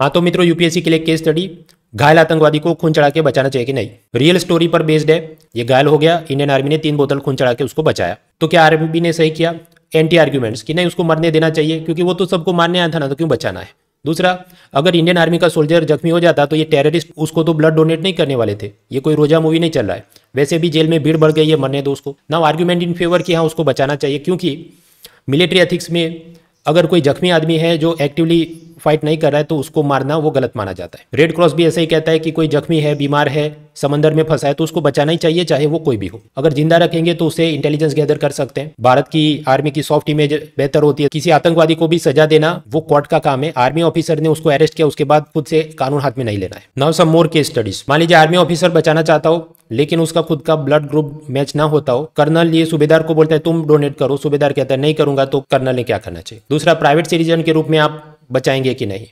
हाँ तो मित्रों यूपीएससी के लिए केस स्टडी घायल आतंकवादी को खून चढ़ा के बचाना चाहिए कि नहीं रियल स्टोरी पर बेस्ड है ये घायल हो गया इंडियन आर्मी ने तीन बोतल खून चढ़ा के उसको बचाया तो क्या आर्मी ने सही किया एंटी आर्ग्यूमेंट्स कि नहीं उसको मरने देना चाहिए क्योंकि वो तो सबको मारने आया था ना तो क्यों बचाना है दूसरा अगर इंडियन आर्मी का सोल्जर जख्मी हो जाता तो ये टेररिस्ट उसको तो ब्लड डोनेट नहीं करने वाले थे ये कोई रोजा मूवी नहीं चल रहा है वैसे भी जेल में भीड़ बढ़ गई है मरने दो उसको ना आर्ग्यूमेंट इन फेवर कि हाँ उसको बचाना चाहिए क्योंकि मिलिट्री एथिक्स में अगर कोई जख्मी आदमी है जो एक्टिवली फाइट नहीं कर रहा है तो उसको मारना वो गलत माना जाता है रेड क्रॉस भी ऐसे ही कहता है कि कोई जख्मी है बीमार है समंदर में फंसा है तो उसको बचाना ही चाहिए चाहे वो कोई भी हो अगर जिंदा रखेंगे तो उसे इंटेलिजेंस गैदर कर सकते हैं भारत की आर्मी की सॉफ्ट इमेज बेहतर होती है किसी आतंकवादी को भी सजा देना वो कोर्ट का काम है आर्मी ऑफिसर ने उसको अरेस्ट किया उसके बाद खुद से कानून हाथ में नहीं लेना है now some more case studies मान लीजिए आर्मी ऑफिसर बचाना चाहता हो लेकिन उसका खुद का ब्लड ग्रुप मैच ना होता हो कर्नल ये सूबेदार को बोलता है तुम डोनेट करो सूबेदार कहता है नहीं करूंगा तो कर्नल ने क्या करना चाहिए दूसरा प्राइवेट सिटीजन के रूप में आप बचाएंगे कि नहीं